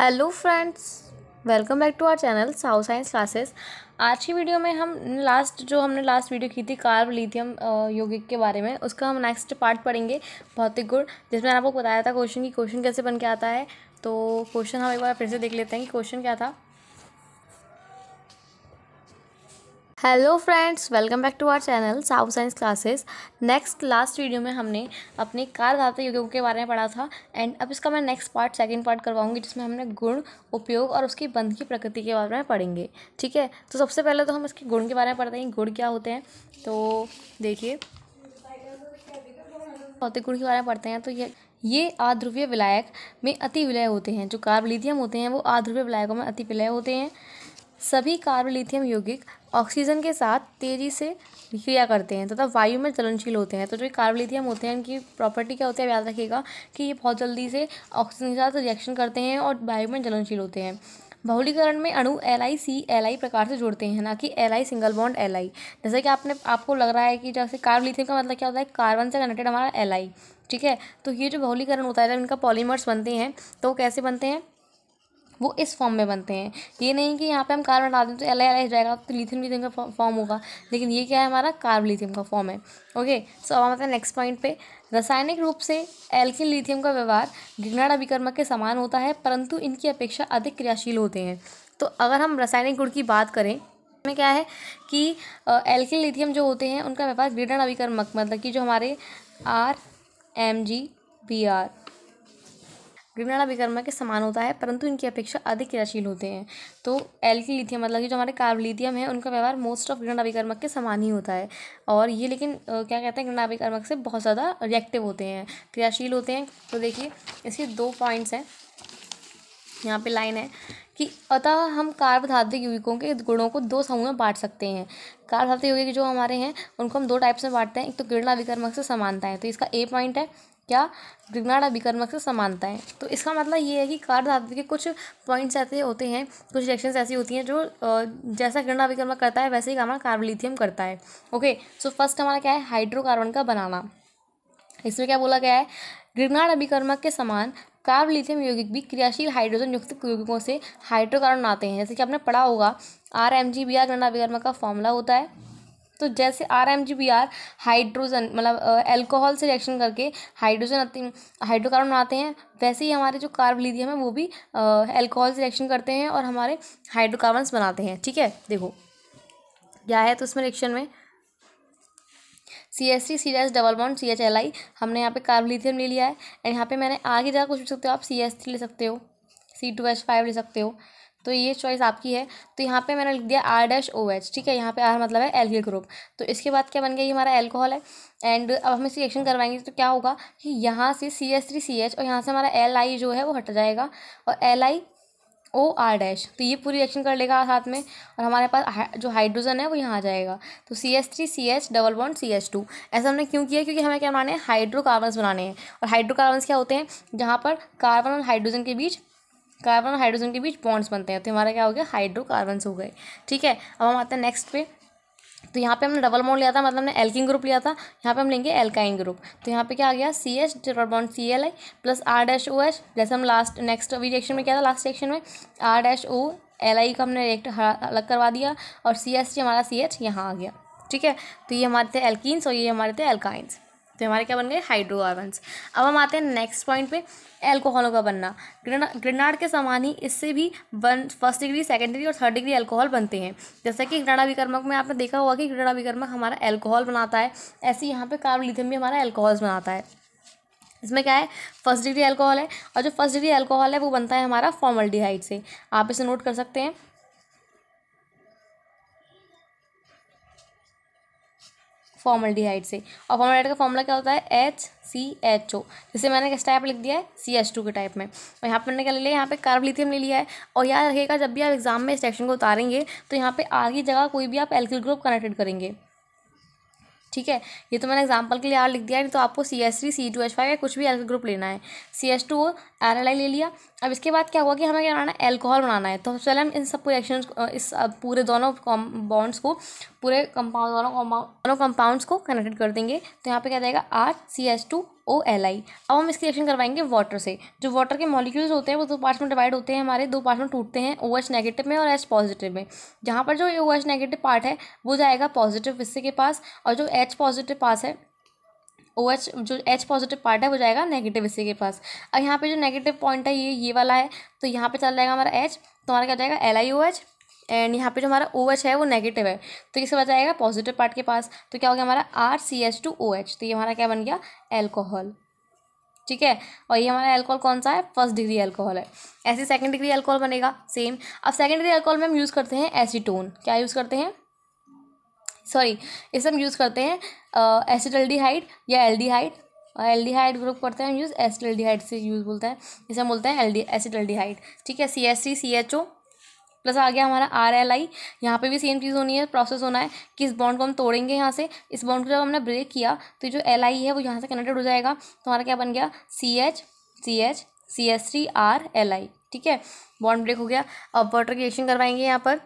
hello friends welcome back to our channel South Science Classes आज की video में हम लास्ट जो हमने लास्ट वीडियो की थी कार्ब लिथियम यौगिक के बारे में उसका हम नेक्स्ट पार्ट पढ़ेंगे भौतिक गुण जिसमें आपको बताया था क्वेश्चन की क्वेश्चन कैसे बन के आता है तो क्वेश्चन हम एक बार फिर से देख लेते हैं कि क्वेश्चन क्या था hello friends welcome back to our channel South Science Classes next last video में हमने अपने कार धातु के बारे में पढ़ा था एंड अब इसका मैं नेक्स्ट पार्ट सेकंड पार्ट करवाऊंगी जिसमें हमने गुण उपयोग और उसकी बंद की प्रकृति के बारे में पढ़ेंगे ठीक है तो सबसे पहले तो हम इसके गुण के बारे में पढ़ते हैं गुण क्या होते हैं तो देखिए भौतिक गुण के बारे में पढ़ते हैं तो ये ये आध्रुवीय विलायक में अति विलय होते हैं जो कार्बलिथियम होते हैं वो आध्रुव्य विलायकों में अति विलय होते हैं सभी कार्बलिथियम यौगिक ऑक्सीजन के साथ तेज़ी से क्रिया करते हैं तथा तो वायु में चलनशील होते हैं तो जो कार्बलिथियम होते हैं इनकी प्रॉपर्टी क्या होती है याद रखिएगा कि ये बहुत जल्दी से ऑक्सीजन के साथ रिएक्शन करते हैं और वायु में चलनशील होते हैं बहुलीकरण में अणु एल आई सी एल आई प्रकार से जुड़ते हैं ना कि L I single bond L I जैसे कि आपने आपको लग रहा है कि जैसे कार्बलिथियम का मतलब क्या होता है कार्बन से कनेक्टेड हमारा एल आई ठीक है तो ये जो बहुलीकरण होता है जब इनका पॉलीमर्स बनते हैं तो कैसे बनते हैं वो इस फॉर्म में बनते हैं ये नहीं कि यहाँ पे हम कार्बन डाल दें तो एल आई जाएगा तो लिथियम लिथियम का फॉर्म होगा लेकिन ये क्या है हमारा कार्बन लिथियम का फॉर्म है ओके सो अब हम आते हैं नेक्स्ट पॉइंट पे रासायनिक रूप से एल्किन लिथियम का व्यवहार घृणाड़ अभिकर्मक के समान होता है परंतु इनकी अपेक्षा अधिक क्रियाशील होते हैं तो अगर हम रासायनिक गुण की बात करें में क्या है कि एल्किन लिथियम जो होते हैं उनका व्यवहार विघटन अभिकर्मक मतलब कि जो हमारे R M G B R Grignard विकर्मा के समान होता है परंतु इनकी अपेक्षा अधिक क्रियाशील होते हैं तो एल्की लिथियम मतलब कि जो हमारे कार्बलिथियम है उनका व्यवहार मोस्ट ऑफ ग्रेनाडा विकर्मक के समान ही होता है और ये लेकिन क्या कहते हैं ग्रेनाडा विकर्मक से बहुत ज़्यादा रिएक्टिव होते हैं क्रियाशील होते हैं तो देखिए इसके दो पॉइंट्स हैं यहाँ पे लाइन है कि अतः हम कार्बधात्विक यौगिकों के गुणों को दो समूह में बांट सकते हैं कार्बधात्विक यौगिक जो हमारे हैं उनको हम दो टाइप्स में बांटते हैं एक तो किरणा विकर्मक से समानता है तो इसका ए पॉइंट है क्या विघ्नाड अभिकर्मक से समानता है तो इसका मतलब ये है कि कार धातु के कुछ पॉइंट्स ऐसे होते हैं कुछ रिएक्शंस ऐसी होती हैं जो जैसा घृणा अभिकर्मक करता है वैसे ही हमारा कार्बोलिथियम करता है ओके सो फर्स्ट हमारा क्या है हाइड्रोकार्बन का बनाना इसमें क्या बोला गया है घृणाड अभिकर्मक के समान कार्बोलिथियम यौगिक भी क्रियाशील हाइड्रोजन युक्त यौगिकों से हाइड्रोकार्बन आते हैं जैसे कि आपने पढ़ा होगा R M G B R Grignard अभिकर्मक का फॉर्मूला होता है तो जैसे R M G B R hydrogen मतलब एल्कोहल से रिएक्शन करके हाइड्रोजन हाइड्रोकार्बन बनाते हैं वैसे ही हमारे जो कार्बलिदियम है वो भी एल्कोहल से रिएक्शन करते हैं और हमारे हाइड्रोकार्बन्स बनाते हैं ठीक है देखो क्या है तो उसमें रिएक्शन में C S C C S double bond C H L I हमने यहाँ पे कार्बलीथियम ले लिया है एंड यहाँ पे मैंने आगे जाकर कुछ भी सकते हो आप सी एस थ्री ले सकते हो सी टू एच फाइव ले सकते हो तो ये चॉइस आपकी है तो यहाँ पे मैंने लिख दिया आर डैश ओ एच ठीक है यहाँ पे आर मतलब है एल्गिल ग्रुप तो इसके बाद क्या बन गया ये हमारा एल्कोहल है एंड अब हम इसकी रिएक्शन करवाएंगे तो क्या होगा कि यहाँ से C S three C H और यहाँ से हमारा एल आई जो है वो हट जाएगा और L I O R dash तो ये पूरी रिएक्शन कर लेगा साथ में और हमारे पास जो हाइड्रोजन है वो यहाँ आ जाएगा तो C S three C H double bond C H two ऐसा हमने क्यों किया क्योंकि हमें क्या बनाने हैं हाइड्रोकार्बन्स बनाने हैं और हाइड्रोकार्बन्स क्या होते हैं जहाँ पर कार्बन और हाइड्रोजन के बीच कार्बन हाइड्रोजन के बीच बॉन्ड्स बनते हैं तो हमारा क्या हो गया हाइड्रोकार्बन्स हो गए ठीक है अब हम आते हैं नेक्स्ट पे तो यहाँ पे हमने डबल बॉन्ड लिया था मतलब हमने एल्किन ग्रुप लिया था यहाँ पे हम लेंगे एल्काइन ग्रुप तो यहाँ पे क्या आ गया C H double bond C L I plus R dash O H जैसे हम लास्ट नेक्स्ट अभी रिएक्शन में क्या था लास्ट रिएक्शन में R dash O L I का हमने रिएक्ट अलग करवा दिया और सी एस टी हमारा सी एच यहाँ आ गया ठीक है तो ये हमारे थे एल्किन्स और ये हमारे थे एल्काइंस तो हमारे क्या बन गए हाइड्रोकार्बन्स अब हम आते हैं नेक्स्ट पॉइंट पे एल्कोहलों का बनना ग्रेनाड के समान ही इससे भी one first degree second degree और थर्ड डिग्री एल्कोहल बनते हैं जैसे कि ग्रेनाडा विकर्मक में आपने देखा होगा कि ग्रेनाडा विकर्मक हमारा एल्कोहल बनाता है ऐसे यहाँ पर कार्बोलिथियम भी हमारा एल्कोहल्स बनाता है इसमें क्या है फर्स्ट डिग्री एल्कोहल है और जो फर्स्ट डिग्री एल्कोहल है वो बनता है हमारा फॉर्मल डिहाइड से आप इसे नोट कर सकते हैं फॉर्मल्डिहाइड से और फॉर्मल का फॉर्मूला क्या होता है एच सी एच ओ जैसे मैंने किस टाइप लिख दिया है सी एच टू के टाइप में और यहाँ पर मैंने क्या ले लिया यहाँ पे कार्ब लिथियम ले लिया है और याद रखिएगा जब भी आप एग्जाम में इस सेक्शन को उतारेंगे तो यहाँ पे आगे जगह कोई भी आप एल्किल ग्रुप कनेक्टेड करेंगे ठीक है ये तो मैंने एग्जांपल के लिए आर लिख दिया नहीं तो आपको C S three C two H five या कुछ भी एल ग्रुप लेना है C S two R L I ले लिया अब इसके बाद क्या हुआ कि हमें क्या बनाना है एल्कोहल बनाना है तो सबसे पहले हम इन सब रिएक्शन इस पूरे दोनों बॉन्ड्स को पूरे कंपाउंड दोनों दोनों कंपाउंड्स को कनेक्टेड कर देंगे तो यहाँ पर क्या जाएगा R C S two O L I अब हम इसकी रिएक्शन करवाएंगे वाटर से जो वाटर के मॉलिक्यूल्स होते हैं वो दो पार्ट्स में डिवाइड होते हैं हमारे दो पार्ट्स में टूटते हैं ओ एच नेगेटिव में और एच पॉजिटिव में जहाँ पर जो ओ एच नेगेटिव पार्ट है वो जाएगा पॉजिटिव हिस्से के पास और जो एच पॉजिटिव पास है ओ एच जो एच पॉजिटिव पार्ट है वो जाएगा नेगेटिव हिस्से के पास और यहाँ पे जो नेगेटिव पॉइंट है ये ये वाला है तो यहाँ पे चल जाएगा हमारा एच तो हमारा क्या जाएगा L I O H and यहाँ पे जो हमारा ओ OH एच है वो नेगेटिव है तो ये सब आ जाएगा पॉजिटिव पार्ट के पास तो क्या हो गया हमारा R C H two O H तो ये हमारा क्या बन गया एल्कोहल ठीक है और ये हमारा एल्कोहल कौन सा है फर्स्ट डिग्री एल्कोहल है ऐसे सेकेंड डिग्री एल्कोहल बनेगा सेम अब सेकेंड डिग्री एल्कोहल में हम यूज़ करते हैं एसीटोन क्या यूज़ करते हैं सॉरी इसे हम यूज़ करते हैं एसिडल्डिहाइड या एल्डिहाइड और एल्डिहाइड ग्रुप करते हैं हम यूज़ एसिडल्डिहाइड से यूज़ बोलते हैं इसे हम बोलते हैं एल्डी एसिडल्डिहाइड ठीक है C S C C H O plus आ गया हमारा आर एल आई यहाँ पर भी सेम चीज़ होनी है प्रोसेस होना है कि इस बॉन्ड को हम तोड़ेंगे यहाँ से इस बॉन्ड को जब हमने ब्रेक किया तो जो एल आई है वो यहाँ से कनेक्टेड हो जाएगा तो हमारा क्या बन गया C H C H C S three R L I ठीक है बॉन्ड ब्रेक हो गया अब वाटर की रिएक्शन करवाएंगे यहाँ पर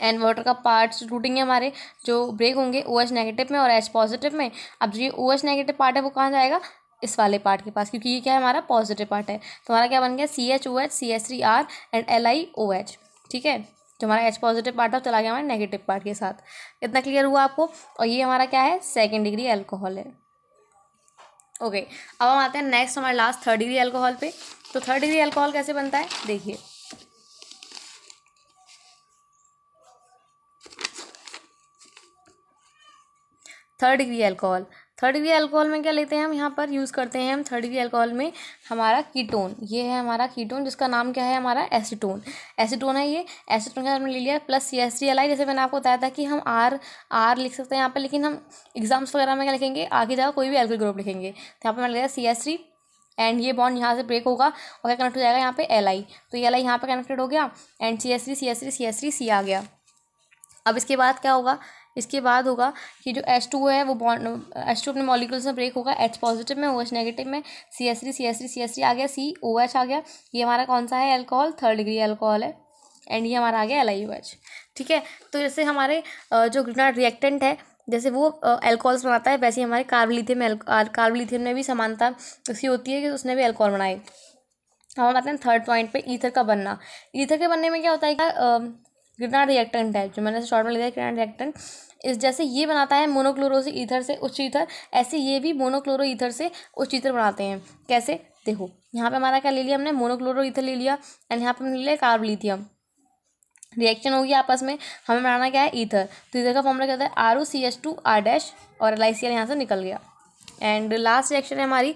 एंड वाटर का पार्ट्स टूटेंगे हमारे जो ब्रेक होंगे ओ एच नेगेटिव में और एच पॉजिटिव में अब जो ये ओ एच नेगेटिव पार्ट है वो कहाँ जाएगा इस वाले पार्ट के पास क्योंकि ये क्या है हमारा पॉजिटिव पार्ट है तो हमारा क्या बन गया C H O H C S three R and L I O H ठीक है जो तो हमारा एच पॉजिटिव पार्ट है चला गया हमारे नेगेटिव पार्ट के साथ इतना क्लियर हुआ आपको और ये हमारा क्या है सेकेंड डिग्री एल्कोहल है ओके अब हम आते हैं नेक्स्ट हमारे लास्ट थर्ड डिग्री एल्कोहल पे तो थर्ड डिग्री एल्कोहल कैसे बनता है देखिए थर्ड डिग्री एल्कोहल थर्ड वी अल्कोहल में क्या लेते हैं हम यहाँ पर यूज़ करते हैं हम थर्ड वी अल्कोहल में हमारा कीटोन ये है हमारा कीटोन जिसका नाम क्या है हमारा एसीटोन एसीटोन है ये एसीटोन का हमने ले लिया plus C S D L I जैसे मैंने आपको बताया था कि हम आर आर लिख सकते हैं यहाँ पर लेकिन हम एग्जाम्स वगैरह में क्या लिखेंगे आगे जाकर कोई भी एल्कोहल ग्रुप लिखेंगे तो यहाँ पर मैंने लिया सी एस सी एंड ये बॉन्ड यहाँ से ब्रेक होगा और क्या कनेक्ट हो जाएगा यहाँ पे एल आई तो एल आई यहाँ पर कनेक्टेड हो गया and C S C C S C C S C C आ गया अब इसके बाद क्या होगा इसके बाद होगा कि जो एच टू है वो बॉन्ड एच टू अपने मॉलिक्यूल्स में ब्रेक होगा एच पॉजिटिव में ओ एच नेगेटिव में C S three C S three C S three आ गया सी ओ एच आ गया ये हमारा कौन सा है एल्कोहल थर्ड डिग्री एल्कोहल है एंड ये हमारा आ गया एल आई यू एच ठीक है तो जैसे हमारे जो ग्रीनार्ड रिएक्टेंट है जैसे वो एल्कोहल्स बनाता है वैसे ही हमारे कार्बलिथियम कार्बोलिथियम में भी समानता उसकी होती है कि उसने भी एल्कोहल बनाए हम बताते हैं थर्ड पॉइंट पे ईथर का बनना ईथर के बनने में क्या होता है क्या कितना रिएक्टेंट है जो मैंने शॉर्ट में लिया कितना रिएक्टेंट इस जैसे ये बनाता है मोनोक्लोरो से ईथर से उच्च ईथर ऐसे ये भी मोनोक्लोरो ईथर से उच्च ईथर बनाते हैं कैसे देखो यहाँ पे हमारा क्या ले लिया हमने मोनोक्लोरो ईथर ले लिया एंड यहाँ पे हमने ले लिया कार्बलिथियम रिएक्शन होगी आपस में हमें बनाना क्या है ईथर तो ईथर का फॉर्मला क्या होता है R O C H two R dash और एल आई सी एल यहाँ से निकल गया एंड लास्ट रिएक्शन है हमारी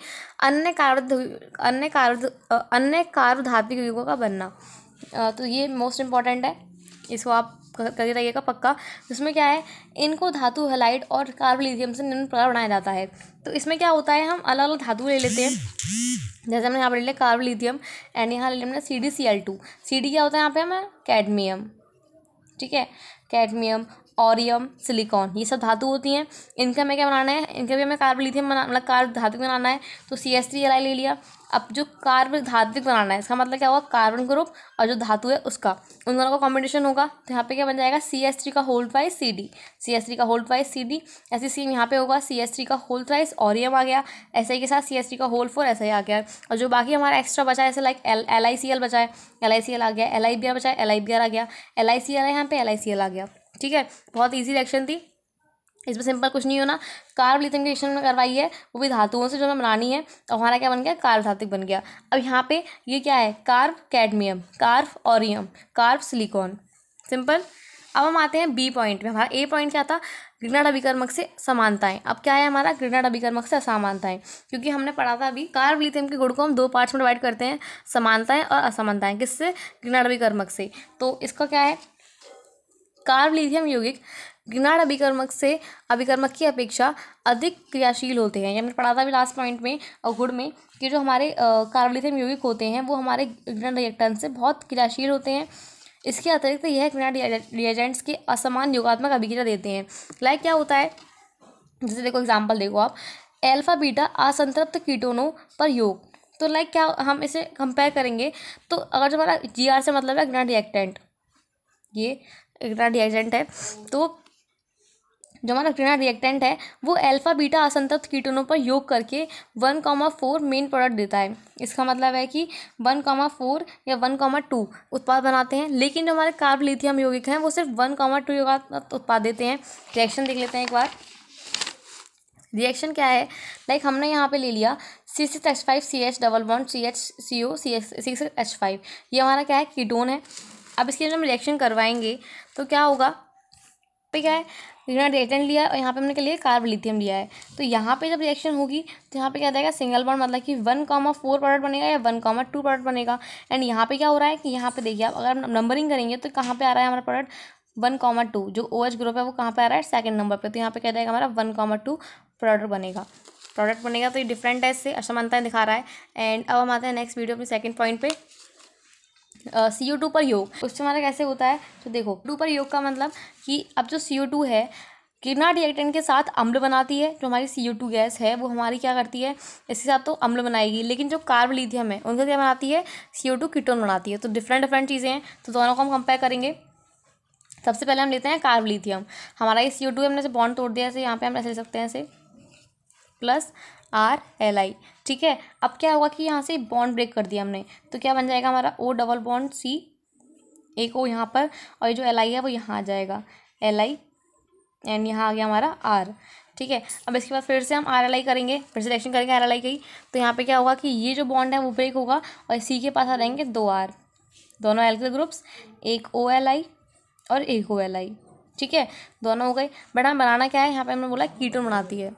अन्य कार्ब अन्य कार्ध अन्य कार्धात्विक युगों का बनना तो ये मोस्ट इम्पॉर्टेंट है इसको आप करके रहिएगा पक्का इसमें क्या है इनको धातु हेलाइट और कार्बोलिथियम से निम्न प्रकार बनाया जाता है तो इसमें क्या होता है हम अलग अलग धातु ले लेते हैं जैसे हमने यहाँ पर ले लिया कार्बोलिथियम एंड यहाँ ले लिया हमने C D C L two C D क्या होता है यहाँ पे हमें कैडमियम ठीक है कैडमियम ऑरियम सिलिकॉन ये सब धातु होती हैं इनका हमें क्या बनाना है इनका भी हमें कार्ब लिथियम बना मतलब कार्ब धातु बनाना है तो सी एस थ्री एलाई ले लिया अब जो कार्ब धातु बनाना है इसका मतलब क्या होगा कार्बन ग्रुप और जो धातु है उसका उन दोनों का कॉम्बिनेशन होगा तो यहाँ पे क्या बन जाएगा सी एस थ्री का whole wise C D C S three का होल वाइज सी डी ऐसे सेम यहाँ पे होगा सी एस थ्री का होल वाइज ऑरियम आ गया ऐसे के साथ सी एस थ्री का होल फोर ऐसा ही आ गया और जो बाकी हमारा एक्स्ट्रा बचा है ऐसे like L L I C L बचा है एल आई सी एल आ गया एल आई बी आर बचा है एल आई बी आर आ गया एल आई सी एल है यहाँ पे एल आई सी एल आ गया ठीक है बहुत ईजी रिएक्शन थी इसमें सिंपल कुछ नहीं होना कार्ब लिथियम की रिएक्शन करवाई है वो भी धातुओं से जो हमें बनानी है तो हमारा क्या बन गया कार्ब धातुक बन गया अब यहाँ पे ये क्या है कार्ब कैडमियम कार्ब ओरियम कार्ब सिलिकॉन सिंपल अब हम आते हैं बी पॉइंट में हमारा ए पॉइंट क्या था ग्रिगनाड अभिकर्मक से समानताएं अब क्या है हमारा ग्रिगनाड अभिकर्मक से असमानताएं क्योंकि हमने पढ़ा था अभी कार्ब लिथियम के गुड़ को हम दो पार्ट्स में डिवाइड करते हैं समानताएं और असमानताएं किससे ग्रिगनाड अभिकर्मक से तो इसका क्या है कार्ब लिथियम यौगिक गिनाड अभिकर्मक से अभिकर्मक की अपेक्षा अधिक क्रियाशील होते हैं या हमने पढ़ा था भी लास्ट पॉइंट में और गुड़ में कि जो हमारे कार्बलिथियम यौगिक होते हैं वो हमारे ग्रिनाड रिएक्टन से बहुत क्रियाशील होते हैं इसके अतिरिक्त यह ग्रिनाड रिएजेंट्स के असमान योगात्मक अभिक्रिया देते हैं लाइक क्या होता है जैसे देखो एग्जाम्पल देखो आप एल्फा बीटा असंतृप्त कीटोनों पर योग तो लाइक क्या हम इसे कंपेयर करेंगे तो अगर जो हमारा जी आर से मतलब है ग्रिनाड रिएक्टेंट ये क्रिना रिएक्टेंट है तो जो हमारा क्रिना रिएक्टेंट है वो अल्फा बीटा असंतप्त कीटोनों पर योग करके one comma four main product देता है इसका मतलब है कि वन कॉमा फोर या वन कॉमा टू उत्पाद बनाते हैं लेकिन जो हमारे कार्ब लिथियम यौगिक हैं वो सिर्फ वन कॉमा टू उत्पाद देते हैं रिएक्शन देख लेते हैं एक बार रिएक्शन क्या है लाइक हमने यहाँ पे ले लिया C six H five C H double one C H C O C H six H five ये हमारा क्या है कीटोन है अब इसके लिए हम रिएक्शन करवाएंगे तो क्या होगा पे क्या है यूनिट रेटेंट लिया और यहाँ पे हमने के लिए कार्ब लिथियम लिया है तो यहाँ पे जब रिएक्शन होगी तो यहाँ पे क्या जाएगा सिंगल बॉन्ड मतलब कि वन कॉमा फोर प्रोडक्ट बनेगा या वन कॉमा टू प्रोडक्ट बनेगा एंड यहाँ पे क्या हो रहा है कि यहाँ पे देखिए आप अगर नंबरिंग करेंगे तो कहाँ पे आ रहा है हमारा प्रोडक्ट वन कॉमा टू जो ओ एच ग्रुप है वो कहाँ पर आ रहा है सेकंड नंबर पर तो यहाँ पर क्या जाएगा हमारा वन कॉमा टू प्रोडक्ट बनेगा प्रोडक्ट बनेगा तो ये डिफरेंट है इससे असमानताएं अच्छा दिखा रहा है एंड अब हम आते हैं नेक्स्ट वीडियो अपने सेकंड पॉइंट पर सी ओ टू पर योग उससे हमारा कैसे होता है तो देखो टू पर योग का मतलब कि अब जो सी ओ टू है किरना रिएक्टेंट के साथ अम्ल बनाती है जो हमारी सी ओ टू गैस है वो हमारी क्या करती है इसके साथ तो अम्ल बनाएगी लेकिन जो कार्ब है उनका क्या बनाती है सी ओ टू कीटोन बनाती है तो डिफरेंट डिफरेंट चीज़ें हैं तो दोनों को हम कंपेयर करेंगे सबसे पहले हम लेते हैं कार्ब हमारा ये सी ओ टू हमने से बॉन्ड तोड़ दिया ऐसे यहाँ पे हम ऐसे ले सकते हैं ऐसे प्लस आर एल आई ठीक है अब क्या होगा कि यहाँ से बॉन्ड ब्रेक कर दिया हमने तो क्या बन जाएगा हमारा ओ डबल बॉन्ड सी एक ओ यहाँ पर और ये जो एल आई है वो यहाँ आ जाएगा एल आई एंड यहाँ आ गया हमारा आर ठीक है अब इसके बाद फिर से हम आर एल आई करेंगे फिर सिलेक्शन करेंगे आर एल आई की तो यहाँ पे क्या होगा कि ये जो बॉन्ड है वो ब्रेक होगा और सी के पास आ जाएंगे दो आर दोनों एल्किल ग्रुप्स एक ओ एल आई और एक ओ एल आई ठीक है दोनों हो गए बट हम हाँ, बनाना क्या है यहाँ पे हमने बोला कीटोन बनाती है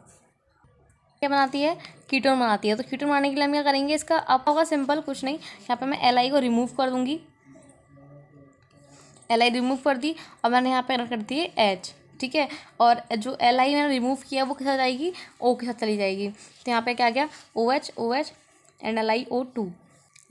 क्या बनाती है कीटोन बनाती है तो कीटोन बनाने के लिए हम क्या करेंगे इसका आपका होगा सिंपल कुछ नहीं यहाँ पे मैं एल को रिमूव कर दूँगी एल रिमूव कर दी और मैंने यहाँ पे कर दी है एच ठीक है और जो एल आई मैंने रिमूव किया वो किसा जाएगी ओ के साथ चली जाएगी तो यहाँ पे क्या गया O H O H and L I O two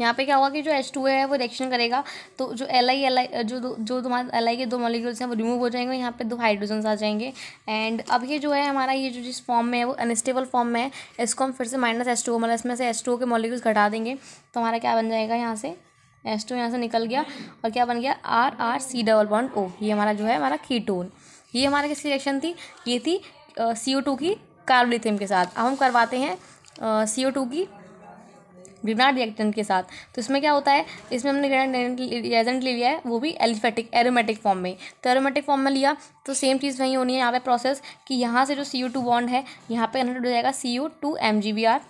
यहाँ पे क्या होगा कि जो एच टू है वो रिएक्शन करेगा तो जो एल आई एल आई जो जो तुम्हारे एल आई के दो मॉलिक्यूल्स हैं वो रिमूव हो जाएंगे यहाँ पे दो हाइड्रोजन्स आ जाएंगे एंड अब ये जो है हमारा ये जो जिस फॉर्म में है वो अनस्टेबल फॉर्म में है इसको हम फिर से माइनस एस टू मतलब इसमें से एस टू के मॉलिक्यूल्स घटा देंगे तो हमारा क्या बन जाएगा यहाँ से एस टू यहाँ से निकल गया और क्या बन गया R R C double bond O ये हमारा जो है हमारा कीटोन ये हमारा किसकी रिएक्शन थी ये थी सी ओ टू की कार्बोलिथियम के साथ अब हम करवाते हैं सी ओ टू की बिना रिएक्टेंट के साथ तो इसमें क्या होता है इसमें हमने रिएजेंट ले लिया है वो भी एलिफेटिक एरोमेटिक फॉर्म में तो एरोमेटिक फॉर्म में लिया तो सेम चीज़ वही होनी है यहाँ पे प्रोसेस कि यहाँ से जो सी यू टू बॉन्ड है यहाँ पे कन्वर्ट हो जाएगा C U two M G B R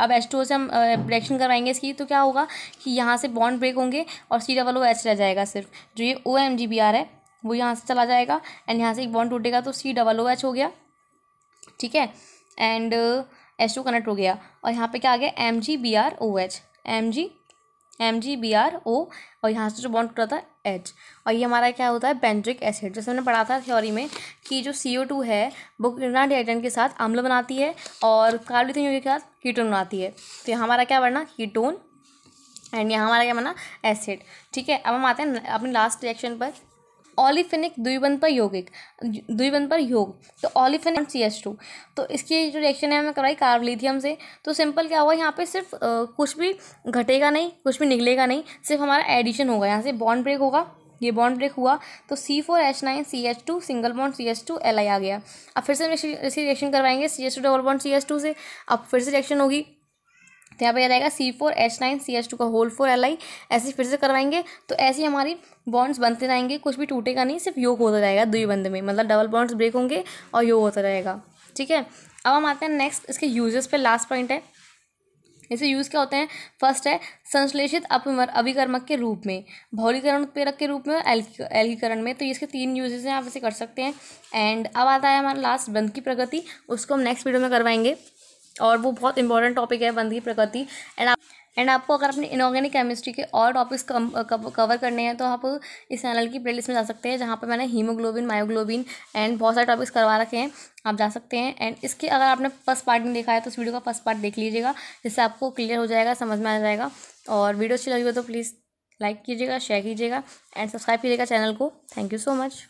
अब एच टू से हम रिएक्शन करवाएंगे इसकी तो क्या होगा कि यहाँ से बॉन्ड ब्रेक होंगे और सी डबल ओ एच रह जाएगा सिर्फ जो ये O M G B R है वो यहाँ से चला जाएगा एंड यहाँ से एक बॉन्ड टूटेगा तो सी डबल ओ एच हो गया ठीक है and uh, S two connect हो गया और यहाँ पे क्या आ गया M G B R O H M G M G B R O और यहाँ से जो बॉन्ड टूटा था एच और ये हमारा क्या होता है बेंड्रिक एसिड जैसे हमने पढ़ा था थ्योरी में कि जो सी ओ टू है वो किरणा डिहाइड्रेन के साथ आम्ल बनाती है और कार्बोलिथिन के साथ कीटोन बनाती है तो यहाँ हमारा क्या बनना कीटोन एंड यहाँ हमारा क्या बना एसिड ठीक है अब हम आते हैं अपने लास्ट रिएक्शन पर ऑलिफिनिक द्विबंध पर यौगिक द्विबंध पर योग तो ऑलिफिनिक सी एच टू तो इसकी जो रिएक्शन है हमें करवाई कार्बलिथियम से तो सिंपल क्या हुआ यहाँ पे सिर्फ कुछ भी घटेगा नहीं कुछ भी निकलेगा नहीं सिर्फ हमारा एडिशन होगा यहाँ से बॉन्ड ब्रेक होगा ये बॉन्ड ब्रेक हुआ तो C four H nine C H two single bond C H two L I आ गया अब फिर से हम रिएक्शन करवाएंगे C H two double bond C H two से अब फिर से रिएक्शन होगी तो यहाँ पर जाएगा C four H nine C H two का होल फोर एल आई ऐसे फिर से करवाएंगे तो ऐसे हमारी बॉन्ड्स बनते रहेंगे कुछ भी टूटेगा नहीं सिर्फ योग होता जाएगा दुई बंद में मतलब डबल बॉन्ड्स ब्रेक होंगे और योग होता रहेगा ठीक है अब हम आते हैं नेक्स्ट इसके यूजेस पे लास्ट पॉइंट है इसे यूज़ क्या होते हैं फर्स्ट है संश्लेषित अपमर अभिकर्मक के रूप में भौलीकरण उत्पेरक के रूप में और एल्कीकरण में तो इसके तीन यूजेस हैं आप इसे कर सकते हैं एंड अब आता है हमारा लास्ट बंद की प्रगति उसको हम नेक्स्ट वीडियो में करवाएंगे और वो बहुत इंपॉर्टेंट टॉपिक है बंधी प्रकृति एंड आप एंड आपको अगर अपने इनऑर्गेनिक केमिस्ट्री के और टॉपिक्स कवर करने हैं तो आप इस चैनल की प्लेलिस्ट में जा सकते हैं जहाँ पर मैंने हीमोग्लोबिन मायोग्लोबिन एंड बहुत सारे टॉपिक्स करवा रखे हैं आप जा सकते हैं एंड इसके अगर आपने फर्स्ट पार्ट नहीं देखा है तो इस वीडियो का फर्स्ट पार्ट देख लीजिएगा जिससे आपको क्लियर हो जाएगा समझ में आ जाएगा और वीडियो अच्छी लगी हो तो प्लीज़ लाइक कीजिएगा शेयर कीजिएगा एंड सब्सक्राइब कीजिएगा चैनल को थैंक यू सो मच